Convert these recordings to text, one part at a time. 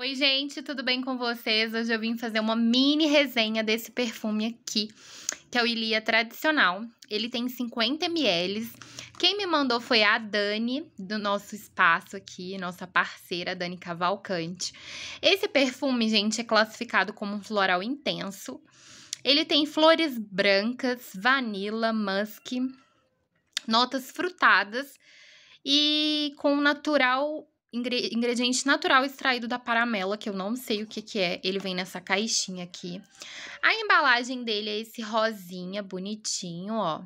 Oi, gente, tudo bem com vocês? Hoje eu vim fazer uma mini resenha desse perfume aqui, que é o Ilia Tradicional. Ele tem 50 ml. Quem me mandou foi a Dani, do nosso espaço aqui, nossa parceira, Dani Cavalcante. Esse perfume, gente, é classificado como um floral intenso. Ele tem flores brancas, vanila, musk, notas frutadas e com natural ingrediente natural extraído da paramela, que eu não sei o que, que é. Ele vem nessa caixinha aqui. A embalagem dele é esse rosinha, bonitinho, ó.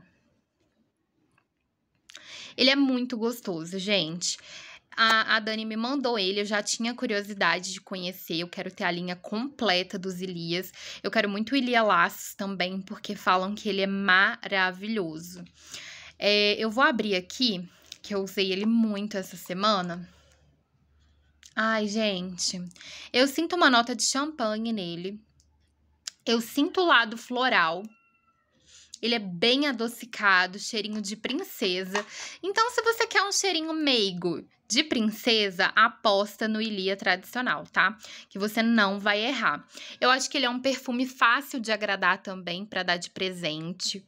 Ele é muito gostoso, gente. A, a, Dani me mandou ele, eu já tinha curiosidade de conhecer, eu quero ter a linha completa dos Ilias. Eu quero muito o Ilia Laços também, porque falam que ele é maravilhoso. É, eu vou abrir aqui, que eu usei ele muito essa semana. Ai, gente, eu sinto uma nota de champanhe nele. Eu sinto o lado floral. Ele é bem adocicado, cheirinho de princesa. Então, se você quer um cheirinho meigo de princesa, aposta no Ilia tradicional, tá? Que você não vai errar. Eu acho que ele é um perfume fácil de agradar também para dar de presente.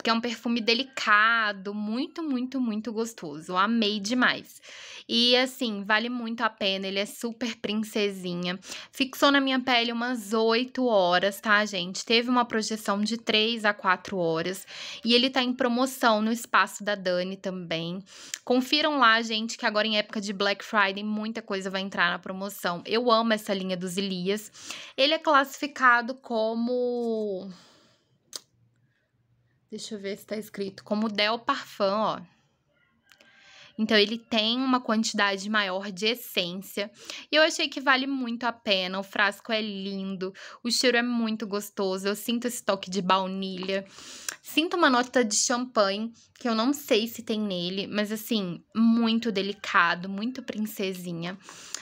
Porque é um perfume delicado, muito, muito, muito gostoso. amei demais. E assim, vale muito a pena. Ele é super princesinha. Fixou na minha pele umas 8 horas, tá, gente? Teve uma projeção de 3 a 4 horas. E ele tá em promoção no espaço da Dani também. Confiram lá, gente, que agora em época de Black Friday, muita coisa vai entrar na promoção. Eu amo essa linha dos Elias. Ele é classificado como Deixa eu ver se tá escrito. Como Del Parfum, ó. Então ele tem uma quantidade maior de essência. E eu achei que vale muito a pena. O frasco é lindo, o cheiro é muito gostoso. Eu sinto esse toque de baunilha. Sinto uma nota de champanhe, que eu não sei se tem nele, mas assim, muito delicado, muito princesinha.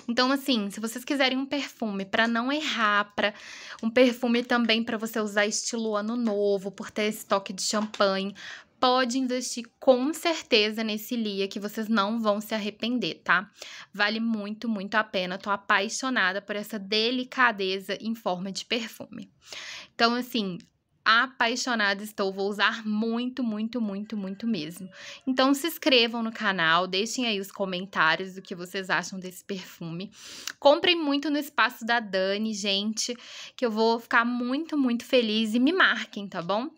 Então assim, se vocês quiserem um perfume para não errar, para um perfume também para você usar estilo ano novo, por ter esse toque de champanhe, pode investir com certeza nesse LIA que vocês não vão se arrepender, tá? Vale muito, muito a pena. Tô apaixonada por essa delicadeza em forma de perfume. Então, assim, apaixonada estou, vou usar muito, muito, muito, muito mesmo. Então se inscrevam no canal, deixem aí os comentários do que vocês acham desse perfume. Comprem muito no espaço da Dani, gente, que eu vou ficar muito, muito feliz e me marquem, tá bom?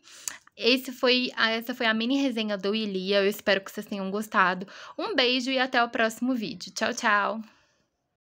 Esse foi, essa foi a mini resenha do Ilia. Eu espero que vocês tenham gostado. Um beijo e até o próximo vídeo. Tchau, tchau!